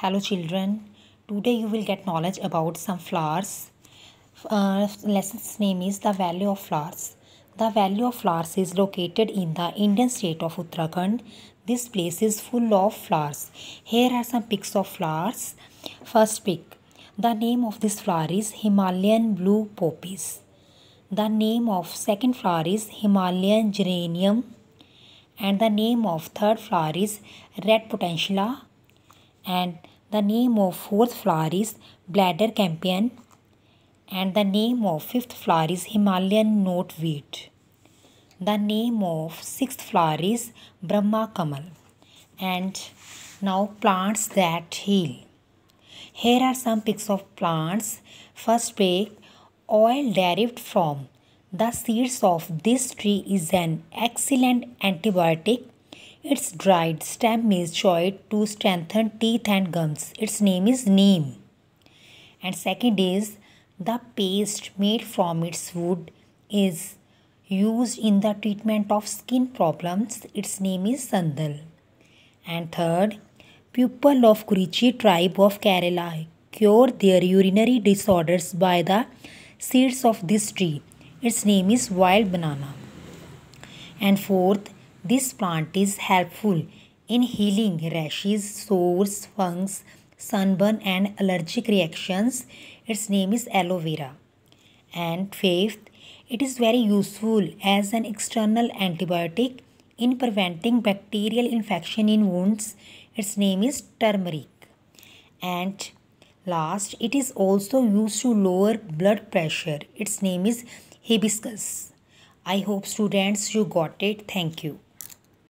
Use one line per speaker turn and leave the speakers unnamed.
Hello children, today you will get knowledge about some flowers. Uh, lesson's name is The Valley of Flowers. The Valley of Flowers is located in the Indian state of Uttarakhand. This place is full of flowers. Here are some pics of flowers. First pic. The name of this flower is Himalayan blue poppies. The name of second flower is Himalayan geranium. And the name of third flower is red potentilla and the name of fourth flower is bladder campion and the name of fifth flower is Himalayan note wheat. The name of sixth flower is Brahma Kamal. And now plants that heal. Here are some pics of plants. First pick oil derived from the seeds of this tree is an excellent antibiotic its dried stem is chewed to strengthen teeth and gums. Its name is neem. And second is the paste made from its wood is used in the treatment of skin problems. Its name is sandal. And third, people of Kurichi tribe of Kerala cure their urinary disorders by the seeds of this tree. Its name is wild banana. And fourth, this plant is helpful in healing rashes, sores, fungus, sunburn and allergic reactions. Its name is aloe vera. And fifth, it is very useful as an external antibiotic in preventing bacterial infection in wounds. Its name is turmeric. And last, it is also used to lower blood pressure. Its name is hibiscus. I hope students you got it. Thank you.